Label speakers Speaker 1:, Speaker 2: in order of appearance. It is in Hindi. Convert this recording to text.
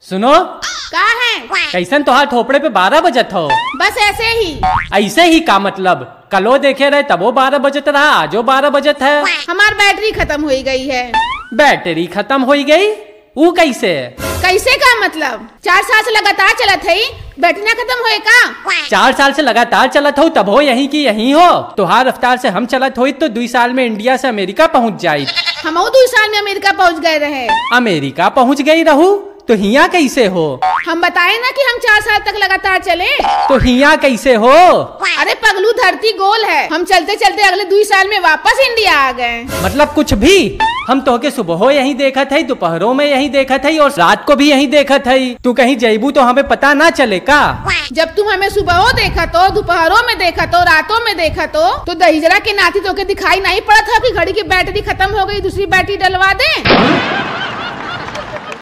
Speaker 1: सुनो
Speaker 2: का है
Speaker 1: कैसन तोहार थोपड़े पे बारह बजत हो
Speaker 2: बस ऐसे ही
Speaker 1: ऐसे ही का मतलब कलो देखे रहे तबो बारह बजत रहा आजो बारह बजत है
Speaker 2: हमार बैटरी खत्म हो गई है
Speaker 1: बैटरी खत्म हो गई वो कैसे
Speaker 2: कैसे का मतलब चार साल से लगातार चलत है बैटरी खत्म होए का
Speaker 1: चार साल से लगातार चलत हो तब हो यही की यही हो तो हर रफ्तार से हम चलत हो तो दुई साल में इंडिया से अमेरिका पहुँच जाये
Speaker 2: हम दो साल में अमेरिका पहुँच गए रहे
Speaker 1: अमेरिका पहुँच गयी रहू तो हिया कैसे हो
Speaker 2: हम बताए ना कि हम चार साल तक लगातार चले
Speaker 1: तो हिया कैसे हो अरे
Speaker 2: पगलू धरती गोल है हम चलते चलते अगले दो साल में वापस इंडिया आ गए
Speaker 1: मतलब कुछ भी हम तो के सुबह यही देखा था दोपहरों में यही देखा था और रात को भी यही देखा था तू कहीं जयबू तो हमें पता ना चले का
Speaker 2: जब तुम हमें सुबह देखा तो दोपहरों में देखा तो रातों में देखा तो तो दहिजरा के नाती तो के दिखाई नहीं पड़ा था कि घड़ी की बैटरी खत्म हो गई दूसरी बैटरी डलवा दे